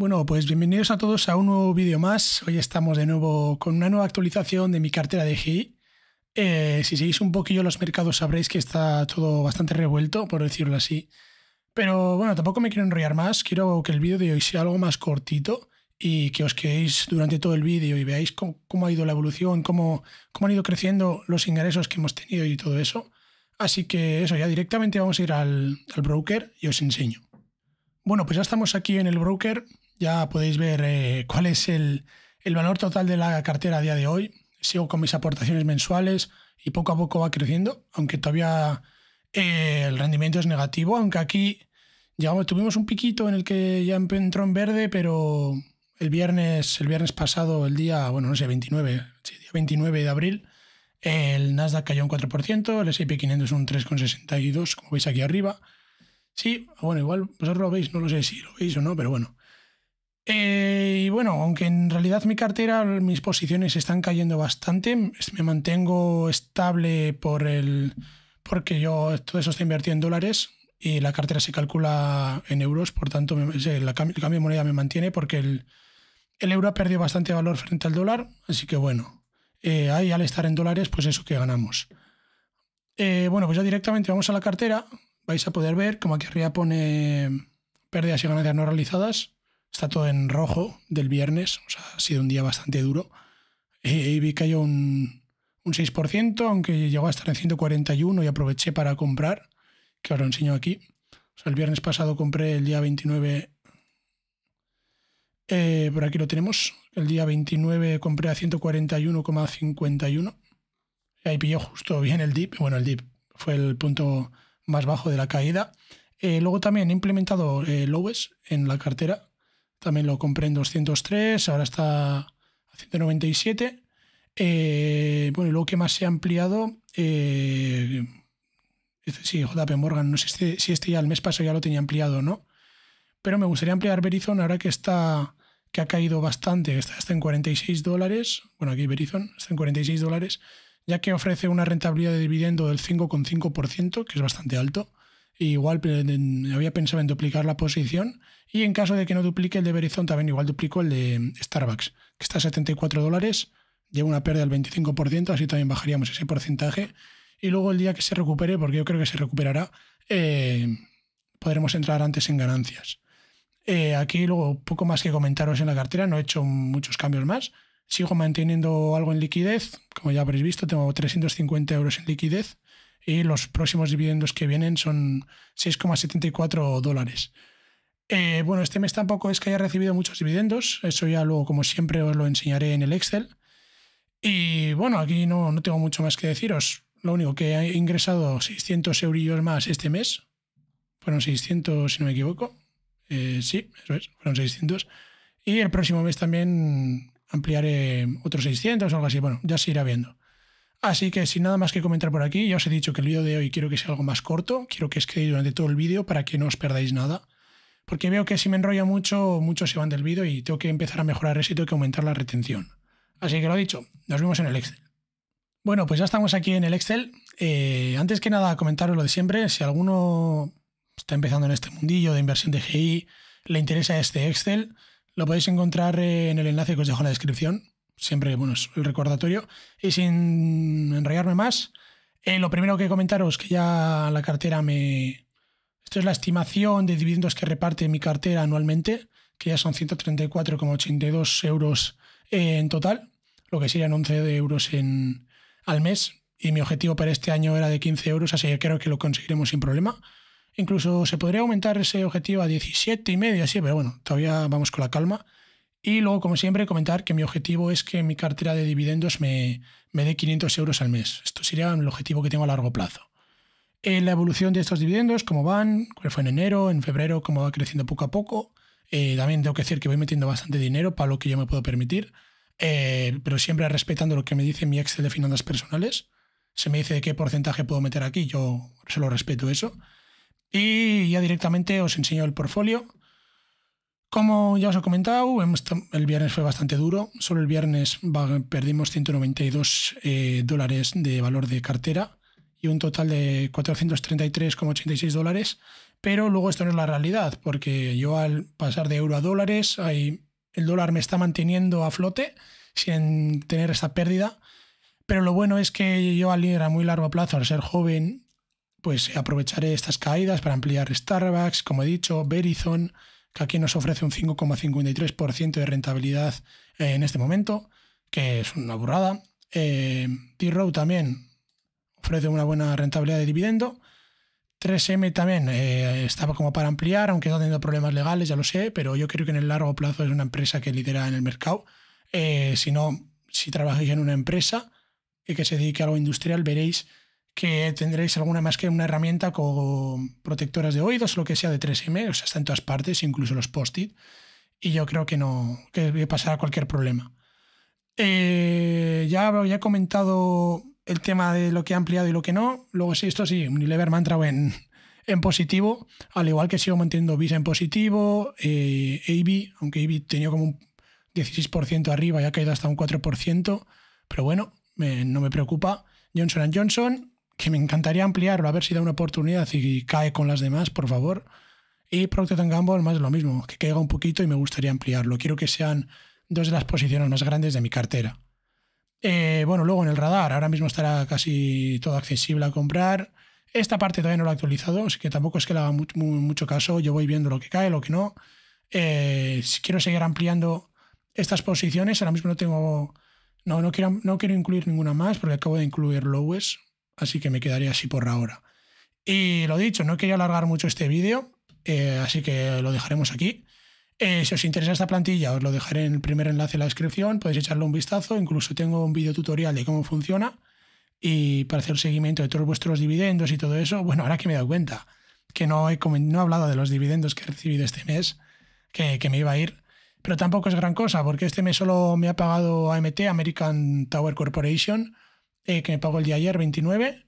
Bueno, pues bienvenidos a todos a un nuevo vídeo más. Hoy estamos de nuevo con una nueva actualización de mi cartera de GI. Eh, si seguís un poquillo los mercados sabréis que está todo bastante revuelto, por decirlo así. Pero bueno, tampoco me quiero enrollar más. Quiero que el vídeo de hoy sea algo más cortito y que os quedéis durante todo el vídeo y veáis cómo, ha ido la evolución, cómo, cómo han ido creciendo los ingresos que hemos tenido y todo eso. Así que eso, ya directamente vamos a ir al, al broker y os enseño. Bueno, pues ya estamos aquí en el broker. Ya podéis ver eh, cuál es el, valor total de la cartera a día de hoy. Sigo con mis aportaciones mensuales y poco a poco va creciendo, aunque todavía eh, el rendimiento es negativo, aunque aquí ya tuvimos un piquito en el que ya entró en verde, pero el viernes, el viernes pasado, el día, bueno, no sé, 29, 29 de abril, el Nasdaq cayó un 4%, el S&P 500 es un 3,62, como veis aquí arriba. Sí, bueno, igual vosotros lo veis, no lo sé si lo veis o no, pero bueno. Eh, y bueno, aunque en realidad mi cartera, mis posiciones están cayendo bastante, me mantengo estable por el, porque yo todo eso está invertido en dólares y la cartera se calcula en euros, por tanto la, el cambio de moneda me mantiene porque el, euro ha perdido bastante valor frente al dólar, así que bueno, eh, ahí al estar en dólares, pues eso que ganamos. Eh, bueno, pues ya directamente vamos a la cartera, vais a poder ver, como aquí arriba pone pérdidas y ganancias no realizadas, Está todo en rojo del viernes, ha sido un día bastante duro. Y e, e vi cayó un, 6%, aunque llegó a estar en 141 y aproveché para comprar, que ahora enseño aquí. O sea, el viernes pasado compré el día 29 eh, por aquí lo tenemos. El día 29 compré a 141,51. ahí pilló justo bien el dip. Bueno, el dip fue el punto más bajo de la caída. Eh, luego también he implementado eh, lowes en la cartera, también lo compré en 203, ahora está a 197. Eh, bueno, y luego que más se ha ampliado. Eh, este sí, JP Morgan, no sé si este, ya el mes pasado ya lo tenía ampliado o no. Pero me gustaría ampliar Verizon ahora que está que ha caído bastante, está, está en 46 dólares. Bueno, aquí Verizon está en 46 dólares, ya que ofrece una rentabilidad de dividendo del 5,5%, que es bastante alto igual había pensado en duplicar la posición y en caso de que no duplique el de Verizon también igual duplico el de Starbucks, que está a 74 dólares, lleva una pérdida del 25%, así también bajaríamos ese porcentaje y luego el día que se recupere, porque yo creo que se recuperará, eh, podremos entrar antes en ganancias. Eh, aquí luego poco más que comentaros en la cartera, no he hecho muchos cambios más. Sigo manteniendo algo en liquidez, como ya habréis visto, tengo 350 euros en liquidez y los próximos dividendos que vienen son 6,74 dólares. Eh, bueno, este mes tampoco es que haya recibido muchos dividendos, eso ya luego, como siempre, os lo enseñaré en el Excel. Y bueno, aquí no, no tengo mucho más que deciros. Lo único que he ingresado 600 eurillos más este mes. Fueron 600, si no me equivoco. Eh, sí, eso es, fueron 600. Y el próximo mes también ampliaré otros 600 o algo así. Bueno, ya se irá viendo. Así que sin nada más que comentar por aquí, ya os he dicho que el vídeo de hoy quiero que sea algo más corto, quiero que os durante todo el vídeo para que no os perdáis nada, porque veo que si me enrollo mucho, muchos se van del vídeo y tengo que empezar a mejorar eso y tengo que aumentar la retención. Así que lo dicho, nos vemos en el Excel. Bueno, pues ya estamos aquí en el Excel. Eh, antes que nada, comentaros lo de siempre, si alguno está empezando en este mundillo de inversión de GI, le interesa este Excel, lo podéis encontrar en el enlace que os dejo en la descripción siempre bueno, el recordatorio. Y sin enrayarme más, eh, lo primero que comentaros que ya la cartera me... Esto es la estimación de dividendos que reparte mi cartera anualmente, que ya son 134,82 euros eh, en total, lo que serían 11 euros en, al mes. Y mi objetivo para este año era de 15 euros, así que creo que lo conseguiremos sin problema. Incluso se podría aumentar ese objetivo a 17 y medio, así, pero bueno, todavía vamos con la calma. Y luego, como siempre, comentar que mi objetivo es que mi cartera de dividendos me, me dé 500 euros al mes. Esto sería el objetivo que tengo a largo plazo. Eh, la evolución de estos dividendos, cómo van, cuál fue en enero, en febrero, cómo va creciendo poco a poco. Eh, también tengo que decir que voy metiendo bastante dinero para lo que yo me puedo permitir, eh, pero siempre respetando lo que me dice mi Excel de finanzas personales. Se me dice qué porcentaje puedo meter aquí, yo solo respeto eso. Y ya directamente os enseño el portfolio. Como ya os he comentado, el viernes fue bastante duro. Solo el viernes perdimos 192 eh, dólares de valor de cartera y un total de 433,86 dólares. Pero luego esto no es la realidad, porque yo al pasar de euro a dólares, el dólar me está manteniendo a flote sin tener esta pérdida. Pero lo bueno es que yo al ir a muy largo plazo, al ser joven, pues aprovecharé estas caídas para ampliar Starbucks, como he dicho, Verizon que aquí nos ofrece un 5,53% de rentabilidad eh, en este momento, que es una burrada. Eh, T-Row también ofrece una buena rentabilidad de dividendo. 3M también eh, estaba como para ampliar, aunque está teniendo problemas legales, ya lo sé, pero yo creo que en el largo plazo es una empresa que lidera en el mercado. si no, si trabajáis en una empresa y que se dedique a algo industrial, veréis que tendréis alguna más que una herramienta con protectoras de oídos, lo que sea de 3M, o sea, está en todas partes, incluso los post-it, y yo creo que no, que pasará cualquier problema. Eh, ya, ya he comentado el tema de lo que ha ampliado y lo que no, luego sí, esto sí, Unilever me ha en, en positivo, al igual que sigo manteniendo Visa en positivo, eh, AB, aunque AB tenía como un 16% arriba y ha caído hasta un 4%, pero bueno, no me preocupa. Johnson Johnson que me encantaría ampliarlo, a ver si da una oportunidad y cae con las demás, por favor. Y Procter Gamble, más de lo mismo, que caiga un poquito y me gustaría ampliarlo. Quiero que sean dos de las posiciones más grandes de mi cartera. Eh, bueno, luego en el radar, ahora mismo estará casi todo accesible a comprar. Esta parte todavía no la he actualizado, así que tampoco es que le haga mucho, caso. Yo voy viendo lo que cae, lo que no. Eh, si quiero seguir ampliando estas posiciones, ahora mismo no tengo. No, no quiero, no quiero incluir ninguna más porque acabo de incluir Lowes, así que me quedaría así por ahora. Y lo dicho, no quería alargar mucho este vídeo, eh, así que lo dejaremos aquí. Eh, si os interesa esta plantilla, os lo dejaré en el primer enlace en la descripción, podéis echarle un vistazo, incluso tengo un vídeo tutorial de cómo funciona y para hacer seguimiento de todos vuestros dividendos y todo eso. Bueno, ahora que me he dado cuenta que no he, no he hablado de los dividendos que he recibido este mes, que, que me iba a ir, pero tampoco es gran cosa, porque este mes solo me ha pagado AMT, American Tower Corporation, eh, que me pagó el día ayer, 29,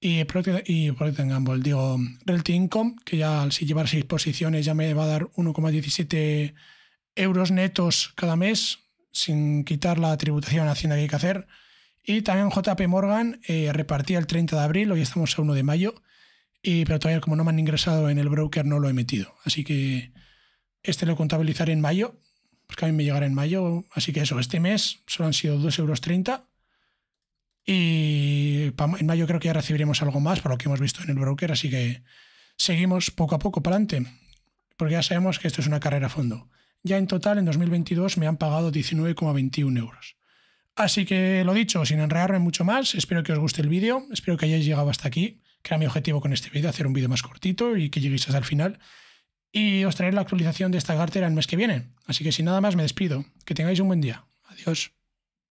y por y Gamble, digo, Realty Income, que ya al si llevar seis posiciones ya me va a dar 1,17 euros netos cada mes, sin quitar la tributación a Hacienda que hay que hacer. Y también JP Morgan eh, repartía el 30 de abril, hoy estamos a 1 de mayo, y, pero todavía como no me han ingresado en el broker no lo he metido. Así que este lo contabilizaré en mayo, porque a mí me llegará en mayo. Así que eso, este mes solo han sido 2,30 euros y en mayo creo que ya recibiremos algo más por lo que hemos visto en el broker, así que seguimos poco a poco para adelante, porque ya sabemos que esto es una carrera a fondo. Ya en total, en 2022 me han pagado 19,21 euros. Así que lo dicho, sin enredarme mucho más, espero que os guste el vídeo, espero que hayáis llegado hasta aquí, que era mi objetivo con este vídeo, hacer un vídeo más cortito y que lleguéis hasta el final. Y os traeré la actualización de esta cartera el mes que viene. Así que sin nada más me despido. Que tengáis un buen día. Adiós.